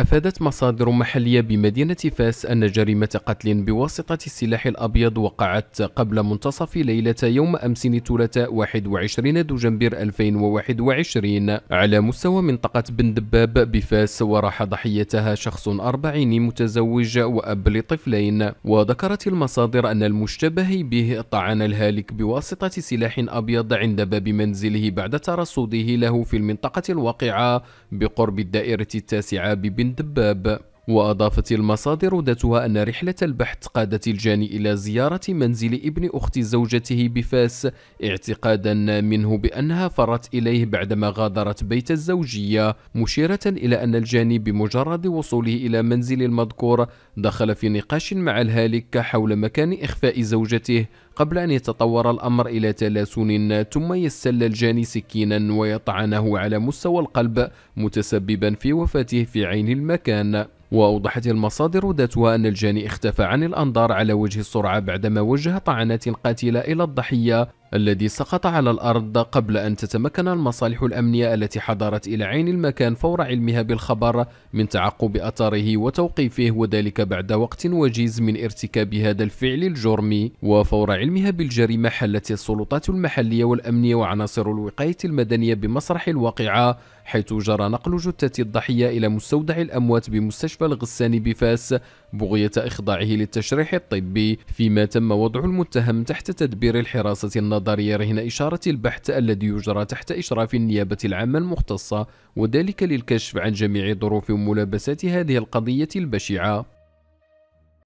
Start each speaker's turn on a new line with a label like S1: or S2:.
S1: أفادت مصادر محلية بمدينة فاس أن جريمة قتل بواسطة السلاح الأبيض وقعت قبل منتصف ليلة يوم أمس ثلاثاء 21 دجنبر 2021 على مستوى منطقة بن دباب بفاس وراح ضحيتها شخص أربعيني متزوج وأب لطفلين وذكرت المصادر أن المشتبه به طعن الهالك بواسطة سلاح أبيض عند باب منزله بعد ترصده له في المنطقة الواقعة بقرب الدائرة التاسعة ببن the burb. وأضافت المصادر ذاتها أن رحلة البحث قادت الجاني إلى زيارة منزل ابن أخت زوجته بفاس اعتقادا منه بأنها فرت إليه بعدما غادرت بيت الزوجية مشيرة إلى أن الجاني بمجرد وصوله إلى منزل المذكور دخل في نقاش مع الهالك حول مكان إخفاء زوجته قبل أن يتطور الأمر إلى تلاسن ثم يستل الجاني سكينا ويطعنه على مستوى القلب متسببا في وفاته في عين المكان وأوضحت المصادر ذاتها أن الجاني اختفى عن الأنظار على وجه السرعة بعدما وجه طعنات قاتلة إلى الضحية الذي سقط على الأرض قبل أن تتمكن المصالح الأمنية التي حضرت إلى عين المكان فور علمها بالخبر من تعقب أثره وتوقيفه وذلك بعد وقت وجيز من ارتكاب هذا الفعل الجرمي وفور علمها بالجريمة حلت السلطات المحلية والأمنية وعناصر الوقاية المدنية بمسرح الواقعة حيث جرى نقل جثة الضحية إلى مستودع الأموات بمستشفى الغساني بفاس بغية إخضاعه للتشريح الطبي فيما تم وضع المتهم تحت تدبير الحراسة النظرية رهن إشارة البحث الذي يجرى تحت إشراف النيابة العامة المختصة وذلك للكشف عن جميع ظروف وملابسات هذه القضية البشعة